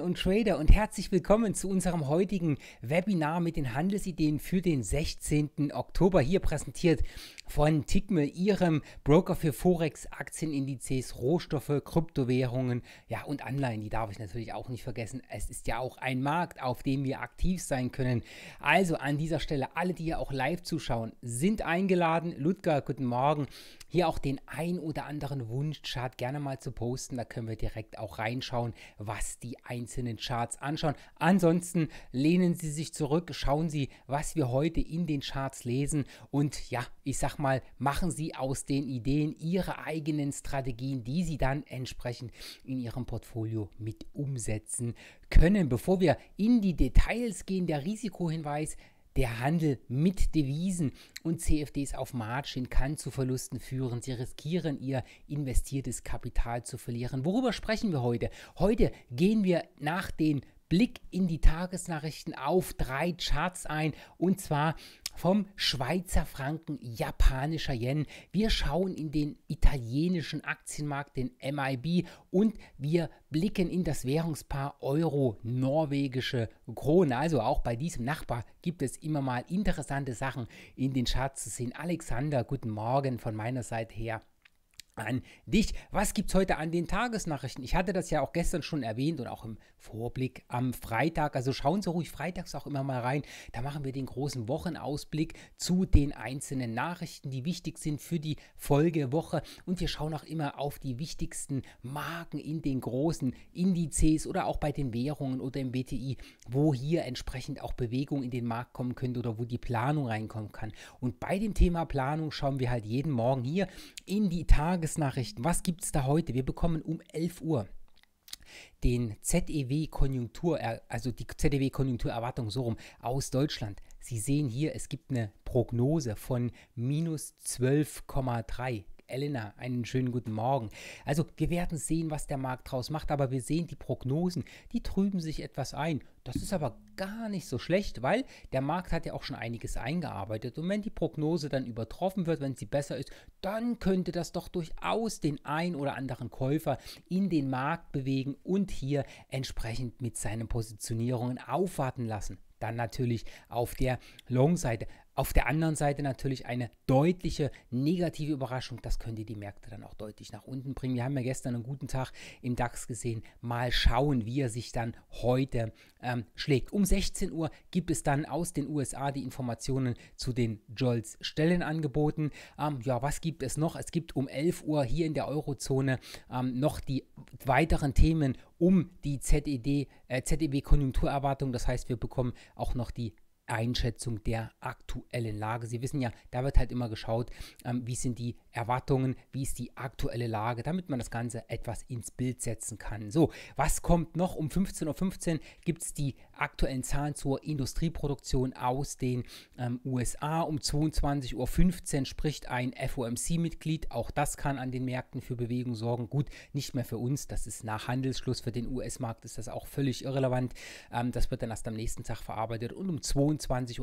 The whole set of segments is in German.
und Trader und herzlich willkommen zu unserem heutigen Webinar mit den Handelsideen für den 16. Oktober. Hier präsentiert von Tickme, ihrem Broker für Forex, Aktienindizes, Rohstoffe, Kryptowährungen ja, und Anleihen. Die darf ich natürlich auch nicht vergessen. Es ist ja auch ein Markt, auf dem wir aktiv sein können. Also an dieser Stelle, alle, die hier auch live zuschauen, sind eingeladen. Ludger, guten Morgen. Hier auch den ein oder anderen Wunschchart gerne mal zu posten. Da können wir direkt auch reinschauen, was die ein einzelnen Charts anschauen. Ansonsten lehnen Sie sich zurück, schauen Sie, was wir heute in den Charts lesen und ja, ich sag mal, machen Sie aus den Ideen Ihre eigenen Strategien, die Sie dann entsprechend in Ihrem Portfolio mit umsetzen können. Bevor wir in die Details gehen, der Risikohinweis, der Handel mit Devisen und CFDs auf Margin kann zu Verlusten führen. Sie riskieren ihr investiertes Kapital zu verlieren. Worüber sprechen wir heute? Heute gehen wir nach dem Blick in die Tagesnachrichten auf drei Charts ein. Und zwar vom Schweizer Franken, japanischer Yen. Wir schauen in den italienischen Aktienmarkt, den MIB, und wir blicken in das Währungspaar Euro-norwegische Krone. Also auch bei diesem Nachbar gibt es immer mal interessante Sachen in den Charts zu sehen. Alexander, guten Morgen von meiner Seite her an dich. Was gibt es heute an den Tagesnachrichten? Ich hatte das ja auch gestern schon erwähnt und auch im Vorblick am Freitag. Also schauen Sie ruhig freitags auch immer mal rein. Da machen wir den großen Wochenausblick zu den einzelnen Nachrichten, die wichtig sind für die Folgewoche. Und wir schauen auch immer auf die wichtigsten Marken in den großen Indizes oder auch bei den Währungen oder im WTI, wo hier entsprechend auch Bewegung in den Markt kommen könnte oder wo die Planung reinkommen kann. Und bei dem Thema Planung schauen wir halt jeden Morgen hier in die Tagesnachrichten. Tagesnachrichten. Was gibt es da heute? Wir bekommen um 11 Uhr den ZEW Konjunktur, äh, also die ZEW Konjunkturerwartung so rum aus Deutschland. Sie sehen hier, es gibt eine Prognose von minus 12,3 Elena, einen schönen guten Morgen. Also wir werden sehen, was der Markt draus macht, aber wir sehen die Prognosen, die trüben sich etwas ein. Das ist aber gar nicht so schlecht, weil der Markt hat ja auch schon einiges eingearbeitet. Und wenn die Prognose dann übertroffen wird, wenn sie besser ist, dann könnte das doch durchaus den ein oder anderen Käufer in den Markt bewegen und hier entsprechend mit seinen Positionierungen aufwarten lassen dann natürlich auf der Long-Seite. Auf der anderen Seite natürlich eine deutliche negative Überraschung. Das könnte die Märkte dann auch deutlich nach unten bringen. Wir haben ja gestern einen guten Tag im DAX gesehen. Mal schauen, wie er sich dann heute ähm, schlägt. Um 16 Uhr gibt es dann aus den USA die Informationen zu den Jolts Stellenangeboten. Ähm, ja, was gibt es noch? Es gibt um 11 Uhr hier in der Eurozone ähm, noch die weiteren Themen um die ZED, äh, ZEB-Konjunkturerwartung. Das heißt, wir bekommen auch noch die Einschätzung der aktuellen Lage. Sie wissen ja, da wird halt immer geschaut, ähm, wie sind die Erwartungen, wie ist die aktuelle Lage, damit man das Ganze etwas ins Bild setzen kann. So, was kommt noch? Um 15.15 Uhr gibt es die aktuellen Zahlen zur Industrieproduktion aus den ähm, USA. Um 22.15 Uhr spricht ein FOMC-Mitglied. Auch das kann an den Märkten für Bewegung sorgen. Gut, nicht mehr für uns. Das ist nach Handelsschluss für den US-Markt, ist das auch völlig irrelevant. Ähm, das wird dann erst am nächsten Tag verarbeitet. Und um 22.30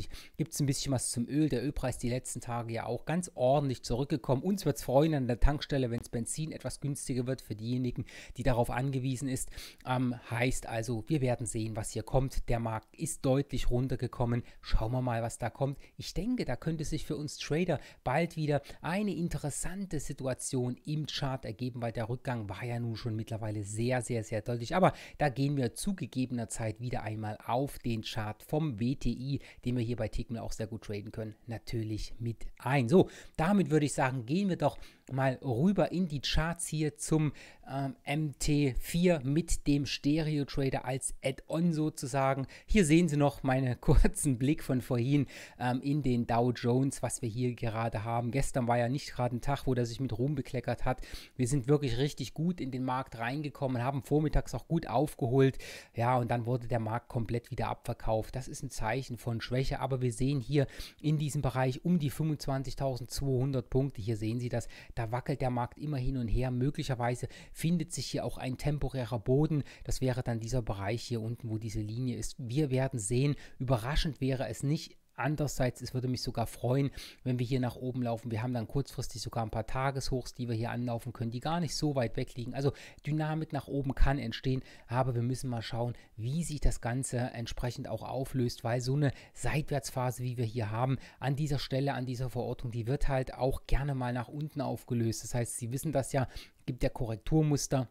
Uhr gibt es ein bisschen was zum Öl. Der Ölpreis die letzten Tage ja auch ganz ordentlich zurück zurückgekommen. Uns wird es freuen an der Tankstelle, wenn es Benzin etwas günstiger wird für diejenigen, die darauf angewiesen ist. Ähm, heißt also, wir werden sehen, was hier kommt. Der Markt ist deutlich runtergekommen. Schauen wir mal, was da kommt. Ich denke, da könnte sich für uns Trader bald wieder eine interessante Situation im Chart ergeben, weil der Rückgang war ja nun schon mittlerweile sehr, sehr, sehr deutlich. Aber da gehen wir zugegebener Zeit wieder einmal auf den Chart vom WTI, den wir hier bei Tickmill auch sehr gut traden können, natürlich mit ein. So, damit würde ich sagen, sagen, gehen wir doch mal rüber in die Charts hier zum ähm, MT4 mit dem Stereo Trader als Add-on sozusagen. Hier sehen Sie noch meinen kurzen Blick von vorhin ähm, in den Dow Jones, was wir hier gerade haben. Gestern war ja nicht gerade ein Tag, wo der sich mit Ruhm bekleckert hat. Wir sind wirklich richtig gut in den Markt reingekommen, haben vormittags auch gut aufgeholt. Ja, und dann wurde der Markt komplett wieder abverkauft. Das ist ein Zeichen von Schwäche, aber wir sehen hier in diesem Bereich um die 25.200 Punkte. Hier sehen Sie das. Da wackelt der Markt immer hin und her. Möglicherweise findet sich hier auch ein temporärer Boden. Das wäre dann dieser Bereich hier unten, wo diese Linie ist. Wir werden sehen. Überraschend wäre es nicht, Andererseits, es würde mich sogar freuen, wenn wir hier nach oben laufen. Wir haben dann kurzfristig sogar ein paar Tageshochs, die wir hier anlaufen können, die gar nicht so weit weg liegen. Also Dynamik nach oben kann entstehen, aber wir müssen mal schauen, wie sich das Ganze entsprechend auch auflöst, weil so eine Seitwärtsphase, wie wir hier haben, an dieser Stelle, an dieser Verortung, die wird halt auch gerne mal nach unten aufgelöst. Das heißt, Sie wissen das ja, gibt der Korrekturmuster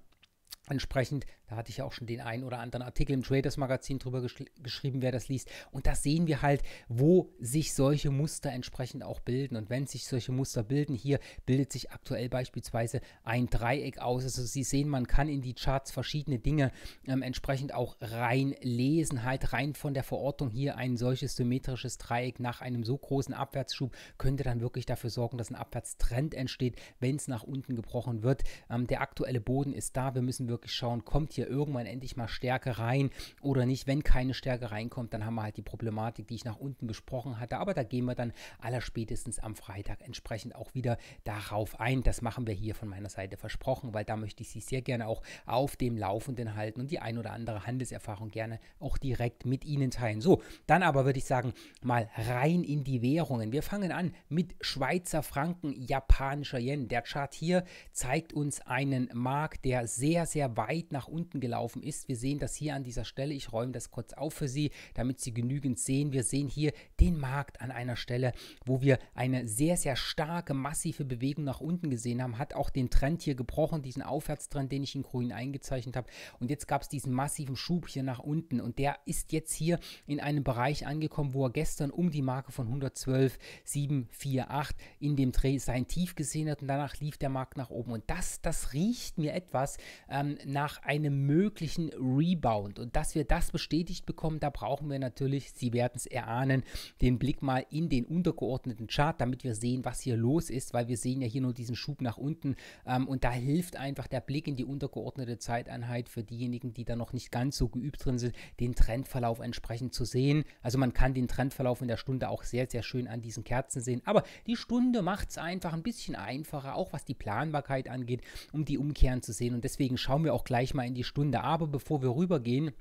entsprechend da hatte ich ja auch schon den einen oder anderen Artikel im Traders Magazin drüber gesch geschrieben, wer das liest. Und da sehen wir halt, wo sich solche Muster entsprechend auch bilden. Und wenn sich solche Muster bilden, hier bildet sich aktuell beispielsweise ein Dreieck aus. Also Sie sehen, man kann in die Charts verschiedene Dinge ähm, entsprechend auch reinlesen. Halt rein von der Verortung hier ein solches symmetrisches Dreieck nach einem so großen Abwärtsschub könnte dann wirklich dafür sorgen, dass ein Abwärtstrend entsteht, wenn es nach unten gebrochen wird. Ähm, der aktuelle Boden ist da. Wir müssen wirklich schauen, kommt hier hier irgendwann endlich mal Stärke rein oder nicht. Wenn keine Stärke reinkommt, dann haben wir halt die Problematik, die ich nach unten besprochen hatte. Aber da gehen wir dann allerspätestens am Freitag entsprechend auch wieder darauf ein. Das machen wir hier von meiner Seite versprochen, weil da möchte ich Sie sehr gerne auch auf dem Laufenden halten und die ein oder andere Handelserfahrung gerne auch direkt mit Ihnen teilen. So, dann aber würde ich sagen, mal rein in die Währungen. Wir fangen an mit Schweizer Franken, japanischer Yen. Der Chart hier zeigt uns einen Markt, der sehr, sehr weit nach unten Minuten gelaufen ist. Wir sehen das hier an dieser Stelle. Ich räume das kurz auf für Sie, damit Sie genügend sehen. Wir sehen hier den Markt an einer Stelle, wo wir eine sehr, sehr starke, massive Bewegung nach unten gesehen haben. Hat auch den Trend hier gebrochen, diesen Aufwärtstrend, den ich in grün eingezeichnet habe. Und jetzt gab es diesen massiven Schub hier nach unten. Und der ist jetzt hier in einem Bereich angekommen, wo er gestern um die Marke von 112,748 in dem Dreh sein Tief gesehen hat. Und danach lief der Markt nach oben. Und das, das riecht mir etwas ähm, nach einem möglichen Rebound. Und dass wir das bestätigt bekommen, da brauchen wir natürlich, Sie werden es erahnen, den Blick mal in den untergeordneten Chart, damit wir sehen, was hier los ist, weil wir sehen ja hier nur diesen Schub nach unten. Ähm, und da hilft einfach der Blick in die untergeordnete Zeiteinheit für diejenigen, die da noch nicht ganz so geübt drin sind, den Trendverlauf entsprechend zu sehen. Also man kann den Trendverlauf in der Stunde auch sehr, sehr schön an diesen Kerzen sehen. Aber die Stunde macht es einfach ein bisschen einfacher, auch was die Planbarkeit angeht, um die Umkehren zu sehen. Und deswegen schauen wir auch gleich mal in die Stunde. Aber bevor wir rübergehen,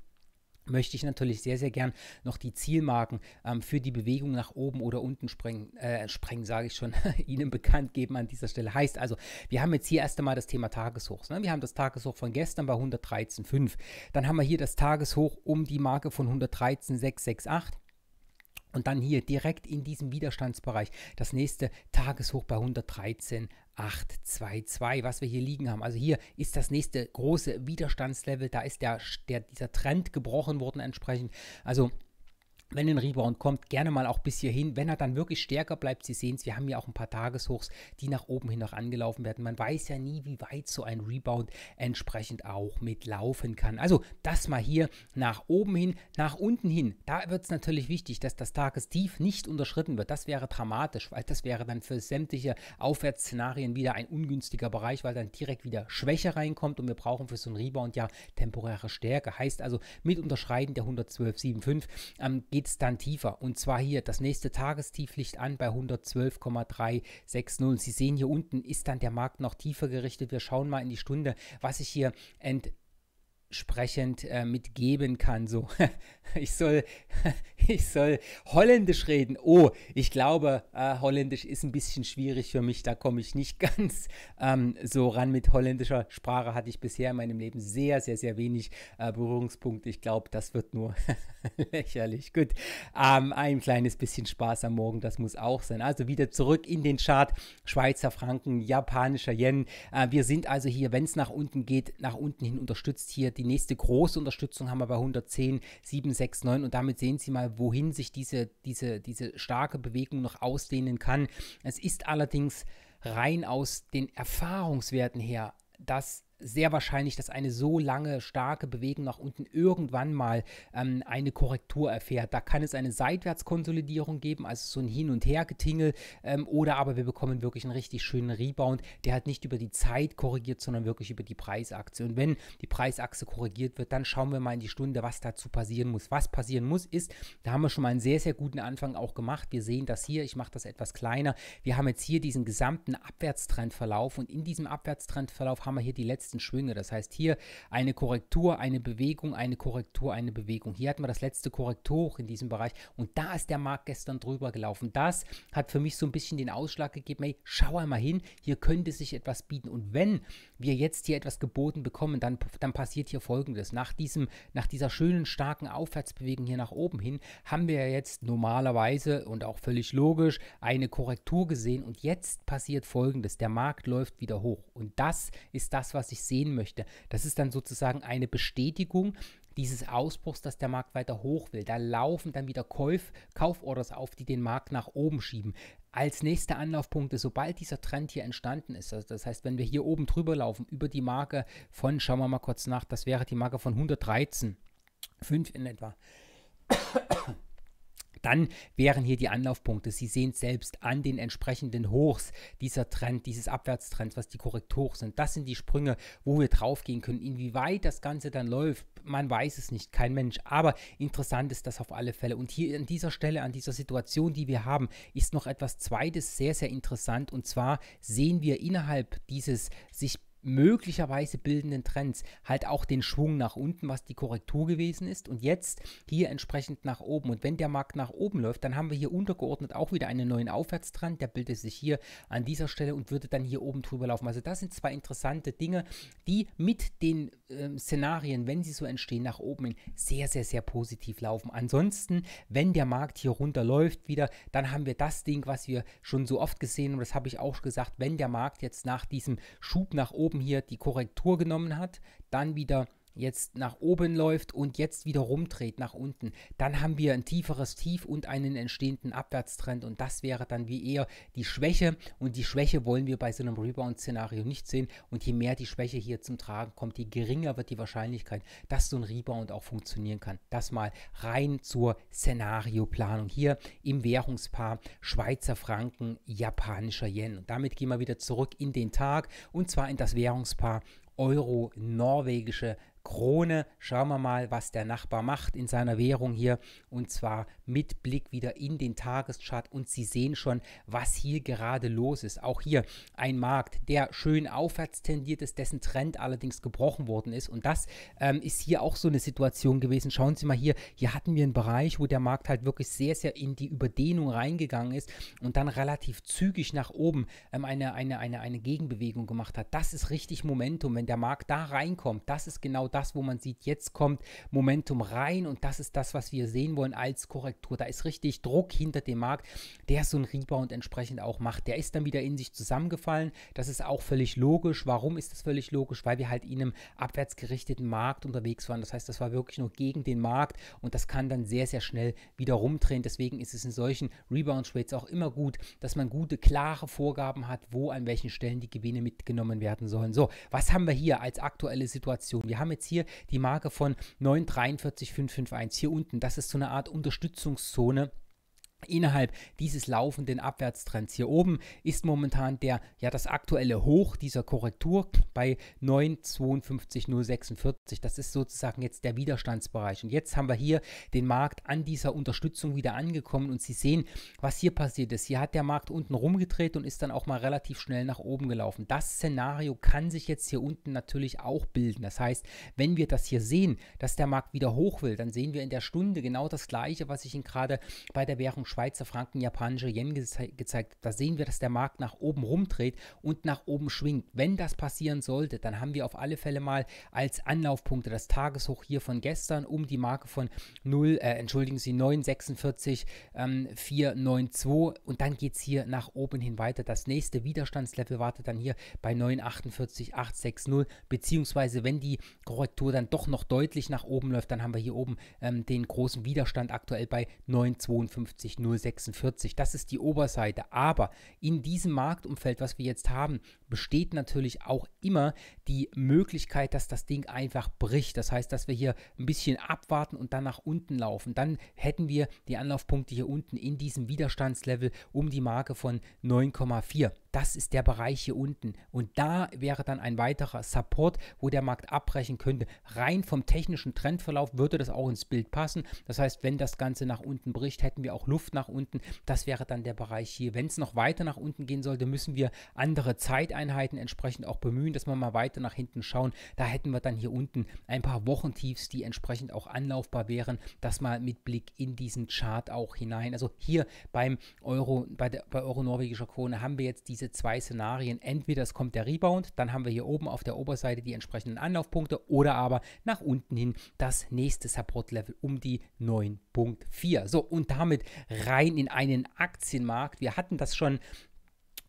möchte ich natürlich sehr, sehr gern noch die Zielmarken ähm, für die Bewegung nach oben oder unten sprengen, äh, sprengen sage ich schon, Ihnen bekannt geben an dieser Stelle. Heißt also, wir haben jetzt hier erst einmal das Thema Tageshochs. Ne? Wir haben das Tageshoch von gestern bei 113,5. Dann haben wir hier das Tageshoch um die Marke von 113,668. Und dann hier direkt in diesem Widerstandsbereich das nächste Tageshoch bei 113,822, was wir hier liegen haben. Also hier ist das nächste große Widerstandslevel, da ist der, der, dieser Trend gebrochen worden entsprechend. Also wenn ein Rebound kommt, gerne mal auch bis hierhin. Wenn er dann wirklich stärker bleibt, Sie sehen es, wir haben ja auch ein paar Tageshochs, die nach oben hin noch angelaufen werden. Man weiß ja nie, wie weit so ein Rebound entsprechend auch mitlaufen kann. Also das mal hier nach oben hin, nach unten hin. Da wird es natürlich wichtig, dass das Tagestief nicht unterschritten wird. Das wäre dramatisch, weil das wäre dann für sämtliche Aufwärtsszenarien wieder ein ungünstiger Bereich, weil dann direkt wieder Schwäche reinkommt und wir brauchen für so einen Rebound ja temporäre Stärke. Heißt also mit Unterschreiten der 112,75 ähm, geht geht es dann tiefer. Und zwar hier, das nächste Tagestief liegt an bei 112,360. Sie sehen hier unten ist dann der Markt noch tiefer gerichtet. Wir schauen mal in die Stunde, was sich hier entwickelt entsprechend äh, mitgeben kann. So, ich soll, ich soll Holländisch reden. Oh, ich glaube, äh, Holländisch ist ein bisschen schwierig für mich. Da komme ich nicht ganz ähm, so ran mit holländischer Sprache. Hatte ich bisher in meinem Leben sehr, sehr, sehr wenig äh, Berührungspunkte. Ich glaube, das wird nur lächerlich. Gut, ähm, ein kleines bisschen Spaß am Morgen, das muss auch sein. Also wieder zurück in den Chart. Schweizer Franken, japanischer Yen. Äh, wir sind also hier, wenn es nach unten geht, nach unten hin unterstützt hier die nächste große Unterstützung haben wir bei 110, 769 und damit sehen Sie mal, wohin sich diese, diese, diese starke Bewegung noch ausdehnen kann. Es ist allerdings rein aus den Erfahrungswerten her, dass sehr wahrscheinlich, dass eine so lange starke Bewegung nach unten irgendwann mal ähm, eine Korrektur erfährt. Da kann es eine Seitwärtskonsolidierung geben, also so ein Hin- und Hergetingel, ähm, oder aber wir bekommen wirklich einen richtig schönen Rebound, der halt nicht über die Zeit korrigiert, sondern wirklich über die Preisachse. Und wenn die Preisachse korrigiert wird, dann schauen wir mal in die Stunde, was dazu passieren muss. Was passieren muss, ist, da haben wir schon mal einen sehr, sehr guten Anfang auch gemacht. Wir sehen das hier, ich mache das etwas kleiner. Wir haben jetzt hier diesen gesamten Abwärtstrendverlauf und in diesem Abwärtstrendverlauf haben wir hier die letzten letzten Schwünge. Das heißt, hier eine Korrektur, eine Bewegung, eine Korrektur, eine Bewegung. Hier hatten wir das letzte Korrektur hoch in diesem Bereich und da ist der Markt gestern drüber gelaufen. Das hat für mich so ein bisschen den Ausschlag gegeben, hey, schau einmal hin, hier könnte sich etwas bieten. Und wenn wir jetzt hier etwas geboten bekommen, dann, dann passiert hier Folgendes. Nach, diesem, nach dieser schönen, starken Aufwärtsbewegung hier nach oben hin, haben wir jetzt normalerweise und auch völlig logisch eine Korrektur gesehen und jetzt passiert Folgendes. Der Markt läuft wieder hoch und das ist das, was ich wirklich sehen möchte. Das ist dann sozusagen eine Bestätigung dieses Ausbruchs, dass der Markt weiter hoch will. Da laufen dann wieder Kauf, Kauforders auf, die den Markt nach oben schieben. Als nächste Anlaufpunkte, sobald dieser Trend hier entstanden ist, also das heißt, wenn wir hier oben drüber laufen, über die Marke von, schauen wir mal kurz nach, das wäre die Marke von 113, 5 in etwa dann wären hier die Anlaufpunkte. Sie sehen selbst an den entsprechenden Hochs dieser Trend, dieses Abwärtstrends, was die Korrektur sind. Das sind die Sprünge, wo wir draufgehen können. Inwieweit das Ganze dann läuft, man weiß es nicht, kein Mensch. Aber interessant ist das auf alle Fälle. Und hier an dieser Stelle, an dieser Situation, die wir haben, ist noch etwas Zweites sehr, sehr interessant. Und zwar sehen wir innerhalb dieses sich möglicherweise bildenden Trends halt auch den Schwung nach unten, was die Korrektur gewesen ist und jetzt hier entsprechend nach oben. Und wenn der Markt nach oben läuft, dann haben wir hier untergeordnet auch wieder einen neuen Aufwärtstrend, der bildet sich hier an dieser Stelle und würde dann hier oben drüber laufen. Also das sind zwei interessante Dinge, die mit den äh, Szenarien, wenn sie so entstehen, nach oben hin sehr, sehr, sehr positiv laufen. Ansonsten, wenn der Markt hier runter läuft wieder, dann haben wir das Ding, was wir schon so oft gesehen haben, das habe ich auch gesagt, wenn der Markt jetzt nach diesem Schub nach oben oben hier die Korrektur genommen hat, dann wieder jetzt nach oben läuft und jetzt wieder rumdreht nach unten, dann haben wir ein tieferes Tief und einen entstehenden Abwärtstrend und das wäre dann wie eher die Schwäche und die Schwäche wollen wir bei so einem Rebound-Szenario nicht sehen und je mehr die Schwäche hier zum Tragen kommt, je geringer wird die Wahrscheinlichkeit, dass so ein Rebound auch funktionieren kann. Das mal rein zur Szenarioplanung hier im Währungspaar Schweizer Franken, japanischer Yen. Und damit gehen wir wieder zurück in den Tag und zwar in das Währungspaar Euro norwegische Krone. Schauen wir mal, was der Nachbar macht in seiner Währung hier. Und zwar mit Blick wieder in den Tageschart. Und Sie sehen schon, was hier gerade los ist. Auch hier ein Markt, der schön aufwärts tendiert ist, dessen Trend allerdings gebrochen worden ist. Und das ähm, ist hier auch so eine Situation gewesen. Schauen Sie mal hier. Hier hatten wir einen Bereich, wo der Markt halt wirklich sehr, sehr in die Überdehnung reingegangen ist und dann relativ zügig nach oben ähm, eine, eine, eine, eine Gegenbewegung gemacht hat. Das ist richtig Momentum. Wenn der Markt da reinkommt, das ist genau das, wo man sieht, jetzt kommt Momentum rein und das ist das, was wir sehen wollen als Korrektur. Da ist richtig Druck hinter dem Markt, der so ein Rebound entsprechend auch macht. Der ist dann wieder in sich zusammengefallen. Das ist auch völlig logisch. Warum ist das völlig logisch? Weil wir halt in einem abwärts gerichteten Markt unterwegs waren. Das heißt, das war wirklich nur gegen den Markt und das kann dann sehr, sehr schnell wieder rumdrehen. Deswegen ist es in solchen Rebound-Trades auch immer gut, dass man gute, klare Vorgaben hat, wo an welchen Stellen die Gewinne mitgenommen werden sollen. So, was haben wir hier als aktuelle Situation? Wir haben jetzt jetzt hier die Marke von 943,551 hier unten. Das ist so eine Art Unterstützungszone Innerhalb dieses laufenden Abwärtstrends hier oben ist momentan der, ja, das aktuelle Hoch dieser Korrektur bei 9,52046. Das ist sozusagen jetzt der Widerstandsbereich. Und jetzt haben wir hier den Markt an dieser Unterstützung wieder angekommen und Sie sehen, was hier passiert ist. Hier hat der Markt unten rumgedreht und ist dann auch mal relativ schnell nach oben gelaufen. Das Szenario kann sich jetzt hier unten natürlich auch bilden. Das heißt, wenn wir das hier sehen, dass der Markt wieder hoch will, dann sehen wir in der Stunde genau das Gleiche, was ich Ihnen gerade bei der Währung Schweizer Franken, japanische Yen geze gezeigt da sehen wir, dass der Markt nach oben rumdreht und nach oben schwingt. Wenn das passieren sollte, dann haben wir auf alle Fälle mal als Anlaufpunkte das Tageshoch hier von gestern um die Marke von 0, äh, entschuldigen Sie, 946 ähm, 492 und dann geht es hier nach oben hin weiter. Das nächste Widerstandslevel wartet dann hier bei 948 860, beziehungsweise wenn die Korrektur dann doch noch deutlich nach oben läuft, dann haben wir hier oben ähm, den großen Widerstand aktuell bei 952 0,46. Das ist die Oberseite. Aber in diesem Marktumfeld, was wir jetzt haben, besteht natürlich auch immer die Möglichkeit, dass das Ding einfach bricht. Das heißt, dass wir hier ein bisschen abwarten und dann nach unten laufen. Dann hätten wir die Anlaufpunkte hier unten in diesem Widerstandslevel um die Marke von 9,4 das ist der Bereich hier unten. Und da wäre dann ein weiterer Support, wo der Markt abbrechen könnte. Rein vom technischen Trendverlauf würde das auch ins Bild passen. Das heißt, wenn das Ganze nach unten bricht, hätten wir auch Luft nach unten. Das wäre dann der Bereich hier. Wenn es noch weiter nach unten gehen sollte, müssen wir andere Zeiteinheiten entsprechend auch bemühen, dass wir mal weiter nach hinten schauen. Da hätten wir dann hier unten ein paar Wochentiefs, die entsprechend auch anlaufbar wären. Das mal mit Blick in diesen Chart auch hinein. Also hier beim Euro, bei, der, bei Euro norwegischer Krone haben wir jetzt diese diese zwei Szenarien. Entweder es kommt der Rebound, dann haben wir hier oben auf der Oberseite die entsprechenden Anlaufpunkte oder aber nach unten hin das nächste Support-Level um die 9.4. So, und damit rein in einen Aktienmarkt. Wir hatten das schon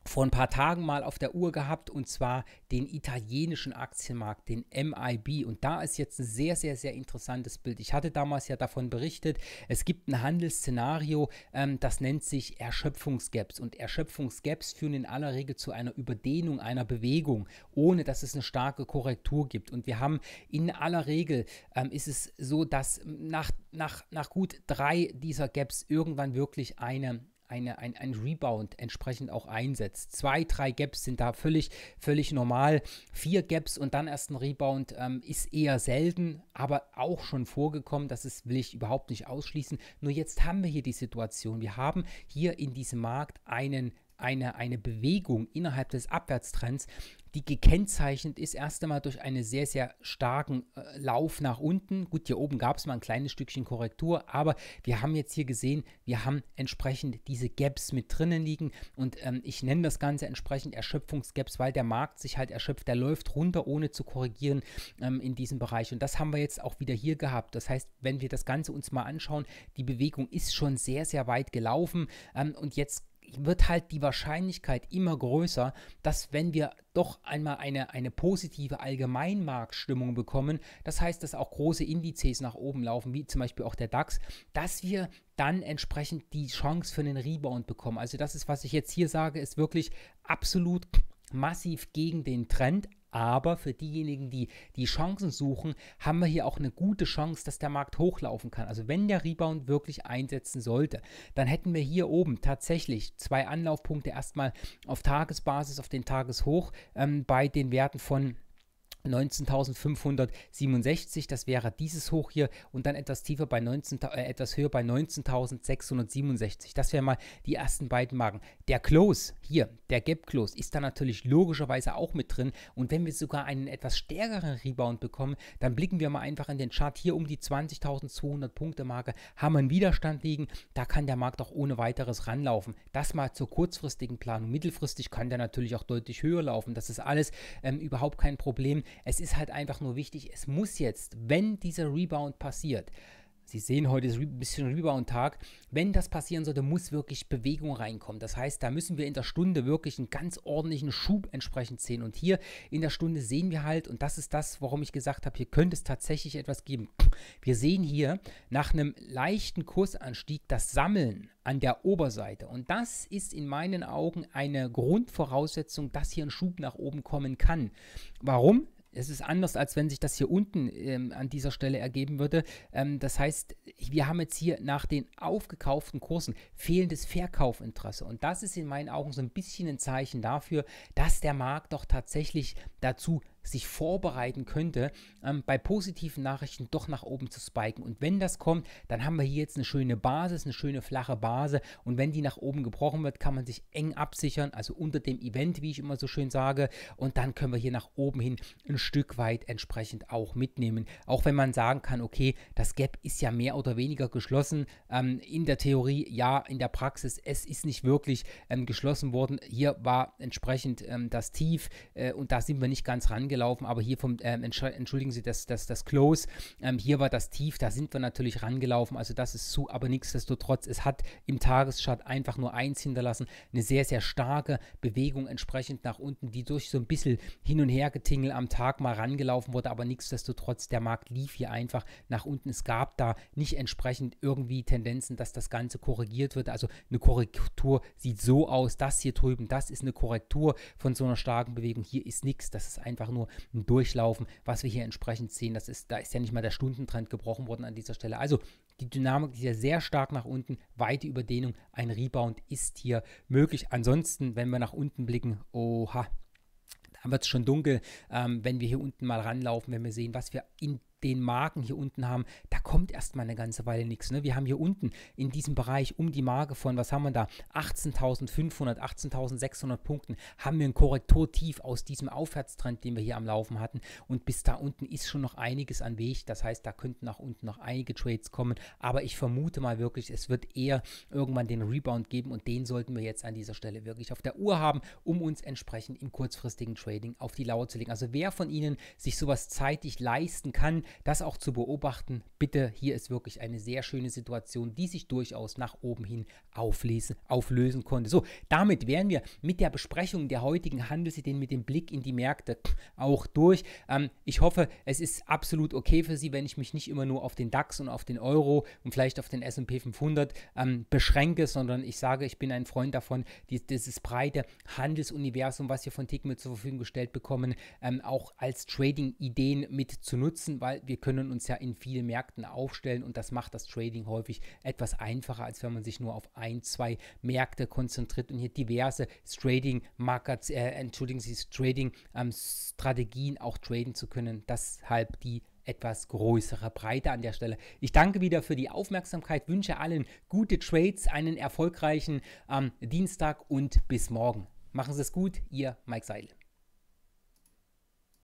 vor ein paar Tagen mal auf der Uhr gehabt und zwar den italienischen Aktienmarkt, den MIB. Und da ist jetzt ein sehr, sehr, sehr interessantes Bild. Ich hatte damals ja davon berichtet, es gibt ein Handelsszenario, ähm, das nennt sich Erschöpfungsgaps. Und Erschöpfungsgaps führen in aller Regel zu einer Überdehnung einer Bewegung, ohne dass es eine starke Korrektur gibt. Und wir haben in aller Regel ähm, ist es so, dass nach, nach, nach gut drei dieser Gaps irgendwann wirklich eine eine, ein, ein Rebound entsprechend auch einsetzt. Zwei, drei Gaps sind da völlig, völlig normal. Vier Gaps und dann erst ein Rebound ähm, ist eher selten, aber auch schon vorgekommen. Das ist, will ich überhaupt nicht ausschließen. Nur jetzt haben wir hier die Situation. Wir haben hier in diesem Markt einen eine, eine Bewegung innerhalb des Abwärtstrends, die gekennzeichnet ist erst einmal durch einen sehr, sehr starken äh, Lauf nach unten. Gut, hier oben gab es mal ein kleines Stückchen Korrektur, aber wir haben jetzt hier gesehen, wir haben entsprechend diese Gaps mit drinnen liegen und ähm, ich nenne das Ganze entsprechend Erschöpfungsgaps, weil der Markt sich halt erschöpft, der läuft runter, ohne zu korrigieren ähm, in diesem Bereich und das haben wir jetzt auch wieder hier gehabt. Das heißt, wenn wir das Ganze uns mal anschauen, die Bewegung ist schon sehr, sehr weit gelaufen ähm, und jetzt wird halt die Wahrscheinlichkeit immer größer, dass wenn wir doch einmal eine, eine positive Allgemeinmarktstimmung bekommen, das heißt, dass auch große Indizes nach oben laufen, wie zum Beispiel auch der DAX, dass wir dann entsprechend die Chance für einen Rebound bekommen. Also das ist, was ich jetzt hier sage, ist wirklich absolut massiv gegen den Trend, aber für diejenigen, die die Chancen suchen, haben wir hier auch eine gute Chance, dass der Markt hochlaufen kann. Also wenn der Rebound wirklich einsetzen sollte, dann hätten wir hier oben tatsächlich zwei Anlaufpunkte erstmal auf Tagesbasis, auf den Tageshoch ähm, bei den Werten von 19.567, das wäre dieses Hoch hier und dann etwas tiefer bei 19, äh, etwas höher bei 19.667. Das wären mal die ersten beiden Marken. Der Close hier, der Gap Close, ist da natürlich logischerweise auch mit drin und wenn wir sogar einen etwas stärkeren Rebound bekommen, dann blicken wir mal einfach in den Chart hier um die 20.200 Punkte Marke, haben wir einen Widerstand liegen, da kann der Markt auch ohne weiteres ranlaufen. Das mal zur kurzfristigen Planung. Mittelfristig kann der natürlich auch deutlich höher laufen. Das ist alles ähm, überhaupt kein Problem. Es ist halt einfach nur wichtig, es muss jetzt, wenn dieser Rebound passiert, Sie sehen heute ist ein bisschen Rebound-Tag. Wenn das passieren sollte, muss wirklich Bewegung reinkommen. Das heißt, da müssen wir in der Stunde wirklich einen ganz ordentlichen Schub entsprechend sehen. Und hier in der Stunde sehen wir halt, und das ist das, warum ich gesagt habe, hier könnte es tatsächlich etwas geben. Wir sehen hier nach einem leichten Kursanstieg das Sammeln an der Oberseite. Und das ist in meinen Augen eine Grundvoraussetzung, dass hier ein Schub nach oben kommen kann. Warum? es ist anders, als wenn sich das hier unten ähm, an dieser Stelle ergeben würde. Ähm, das heißt, wir haben jetzt hier nach den aufgekauften Kursen fehlendes Verkaufinteresse. Und das ist in meinen Augen so ein bisschen ein Zeichen dafür, dass der Markt doch tatsächlich dazu sich vorbereiten könnte, ähm, bei positiven Nachrichten doch nach oben zu spiken. Und wenn das kommt, dann haben wir hier jetzt eine schöne Basis, eine schöne flache Base. Und wenn die nach oben gebrochen wird, kann man sich eng absichern, also unter dem Event, wie ich immer so schön sage. Und dann können wir hier nach oben hin ein Stück weit entsprechend auch mitnehmen. Auch wenn man sagen kann, okay, das Gap ist ja mehr oder weniger geschlossen. Ähm, in der Theorie ja, in der Praxis, es ist nicht wirklich ähm, geschlossen worden. Hier war entsprechend ähm, das Tief äh, und da sind wir nicht ganz rangegangen rangelaufen, aber hier vom, ähm, entschuldigen Sie, das, das, das Close, ähm, hier war das Tief, da sind wir natürlich rangelaufen, also das ist zu, aber nichtsdestotrotz, es hat im Tageschart einfach nur eins hinterlassen, eine sehr, sehr starke Bewegung entsprechend nach unten, die durch so ein bisschen hin und her getingel am Tag mal rangelaufen wurde, aber nichtsdestotrotz, der Markt lief hier einfach nach unten, es gab da nicht entsprechend irgendwie Tendenzen, dass das Ganze korrigiert wird, also eine Korrektur sieht so aus, das hier drüben, das ist eine Korrektur von so einer starken Bewegung, hier ist nichts, das ist einfach nur nur ein Durchlaufen, was wir hier entsprechend sehen. Das ist, da ist ja nicht mal der Stundentrend gebrochen worden an dieser Stelle. Also die Dynamik ist ja sehr stark nach unten, weite Überdehnung, ein Rebound ist hier möglich. Ansonsten, wenn wir nach unten blicken, oha, dann wird es schon dunkel, ähm, wenn wir hier unten mal ranlaufen, wenn wir sehen, was wir in den Marken hier unten haben, da kommt erstmal eine ganze Weile nichts. Ne? Wir haben hier unten in diesem Bereich um die Marke von, was haben wir da, 18.500, 18.600 Punkten, haben wir ein Korrekturtief aus diesem Aufwärtstrend, den wir hier am Laufen hatten. Und bis da unten ist schon noch einiges an Weg. Das heißt, da könnten nach unten noch einige Trades kommen. Aber ich vermute mal wirklich, es wird eher irgendwann den Rebound geben und den sollten wir jetzt an dieser Stelle wirklich auf der Uhr haben, um uns entsprechend im kurzfristigen Trading auf die Lauer zu legen. Also wer von Ihnen sich sowas zeitig leisten kann, das auch zu beobachten. Bitte, hier ist wirklich eine sehr schöne Situation, die sich durchaus nach oben hin auflesen, auflösen konnte. So, damit wären wir mit der Besprechung der heutigen Handelsideen mit dem Blick in die Märkte auch durch. Ähm, ich hoffe, es ist absolut okay für Sie, wenn ich mich nicht immer nur auf den DAX und auf den Euro und vielleicht auf den S&P 500 ähm, beschränke, sondern ich sage, ich bin ein Freund davon, die, dieses breite Handelsuniversum, was wir von Tickmill zur Verfügung gestellt bekommen, ähm, auch als Trading-Ideen mit zu nutzen, weil wir können uns ja in vielen Märkten aufstellen und das macht das Trading häufig etwas einfacher, als wenn man sich nur auf ein, zwei Märkte konzentriert und hier diverse Trading Markets, äh, entschuldigen Sie, Trading ähm, Strategien auch traden zu können. Deshalb die etwas größere Breite an der Stelle. Ich danke wieder für die Aufmerksamkeit, wünsche allen gute Trades, einen erfolgreichen ähm, Dienstag und bis morgen. Machen Sie es gut, Ihr Mike Seidel.